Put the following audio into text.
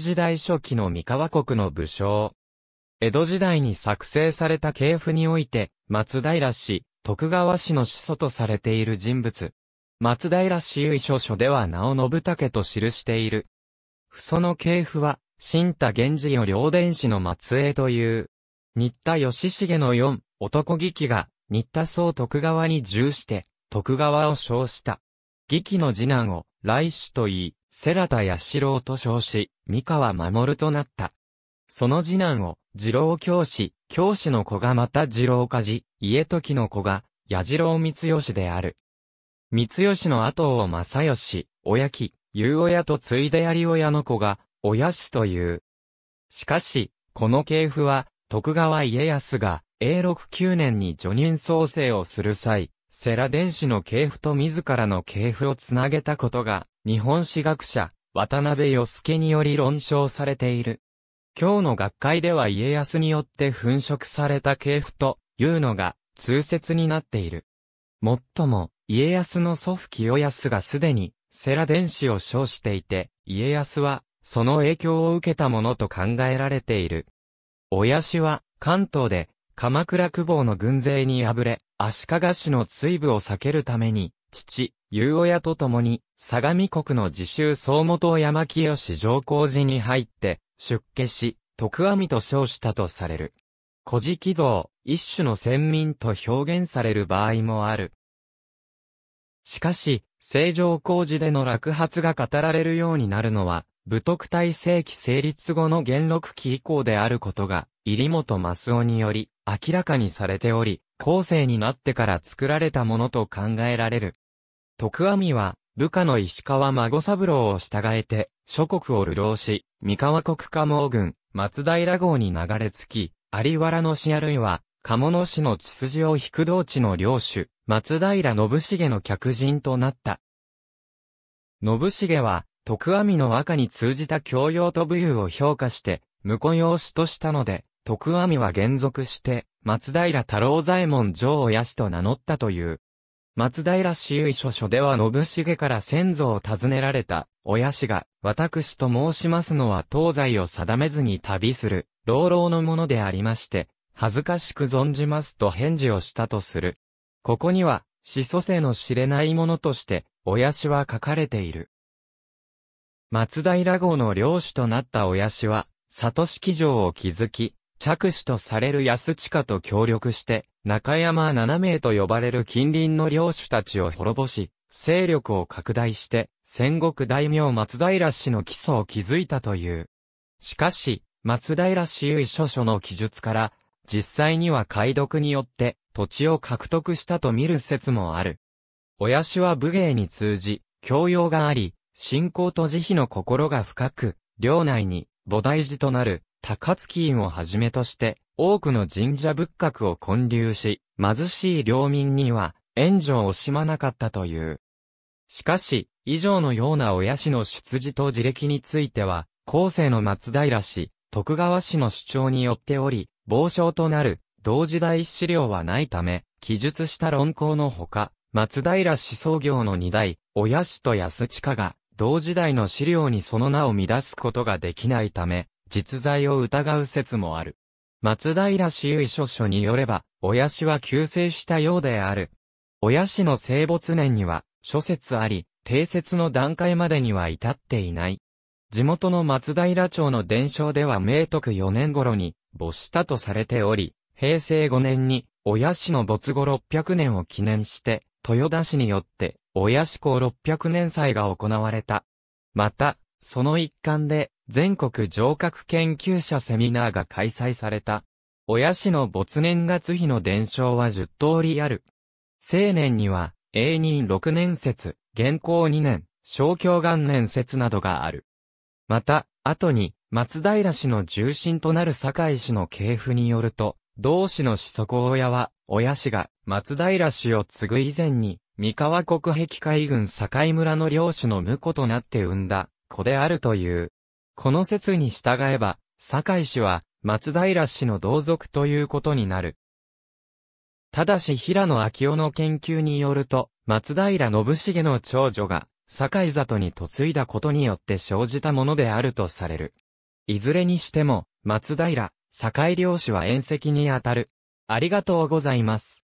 時代初期の三河国の武将。江戸時代に作成された系譜において、松平氏、徳川氏の始祖とされている人物。松平氏由緒書では名を信武と記している。その系譜は、新田源氏の両伝子の末裔という。新田義重の四、男義器が、新田総徳川に従して、徳川を称した。義器の次男を、来主と言い、セラタヤシロウと称し、三河守となった。その次男を、次郎教師、教師の子がまた次郎家事、家時の子が、矢次郎光義である。光義の後を正義、親木、夕親と継いでやり親の子が、親氏という。しかし、この系譜は、徳川家康が、永禄9年に助任創生をする際、世良伝子の系譜と自らの系譜をつなげたことが日本史学者、渡辺義介により論証されている。今日の学会では家康によって粉飾された系譜というのが通説になっている。もっとも、家康の祖父清康がすでに、世羅伝子を称していて、家康は、その影響を受けたものと考えられている。親氏は、関東で、鎌倉久保の軍勢に敗れ、足利氏の追部を避けるために、父、夕親と共に、相模国の自習総元山清上皇寺に入って、出家し、徳阿弥と称したとされる。古事記像、一種の先民と表現される場合もある。しかし、正常工事での落発が語られるようになるのは、武徳体正期成立後の元禄期以降であることが、入本益夫により、明らかにされており、後世になってから作られたものと考えられる。徳阿弥は、部下の石川孫三郎を従えて、諸国を流浪し、三河国家毛軍、松平号に流れ着き、有原の死あるいは、鴨野市の血筋を引く道地の領主、松平信重の客人となった。信重は、徳阿弥の和歌に通じた教養と武勇を評価して、婿養子としたので、徳阿弥は原俗して、松平太郎左衛門上親氏と名乗ったという。松平市由緒書では信繁から先祖を尋ねられた、親氏が、私と申しますのは東西を定めずに旅する、老老のものでありまして、恥ずかしく存じますと返事をしたとする。ここには、始祖性の知れないものとして、親氏は書かれている。松平号の領主となった親氏は、里式城を築き、着手とされる安下と協力して、中山七名と呼ばれる近隣の領主たちを滅ぼし、勢力を拡大して、戦国大名松平氏の基礎を築いたという。しかし、松平氏由諸書の記述から、実際には解読によって土地を獲得したと見る説もある。親氏は武芸に通じ、教養があり、信仰と慈悲の心が深く、領内に、菩提寺となる、高槻院をはじめとして、多くの神社仏閣を建立し、貧しい領民には援助を惜しまなかったという。しかし、以上のような親氏の出自と自歴については、後世の松平氏、徳川氏の主張によっており、傍証となる同時代資料はないため、記述した論考のほか、松平氏創業の二代、親氏と安近が、同時代の資料にその名を乱すことができないため、実在を疑う説もある。松平市由書書によれば、親氏は急世したようである。親氏の生没年には、諸説あり、定説の段階までには至っていない。地元の松平町の伝承では明徳4年頃に、没したとされており、平成5年に、親氏の没後600年を記念して、豊田市によって、親氏公600年祭が行われた。また、その一環で、全国城郭研究者セミナーが開催された。親氏の没年月日の伝承は10通りある。青年には、永仁6年説、元寇2年、小京元年説などがある。また、後に、松平氏の重臣となる堺氏の系譜によると、同氏の子息親は、親氏が松平氏を継ぐ以前に、三河国壁海軍堺村の領主の婿となって生んだ子であるという。この説に従えば、堺氏は、松平氏の同族ということになる。ただし平野明夫の研究によると、松平信重の長女が、堺里に嫁いだことによって生じたものであるとされる。いずれにしても、松平、堺漁師は宴石にあたる。ありがとうございます。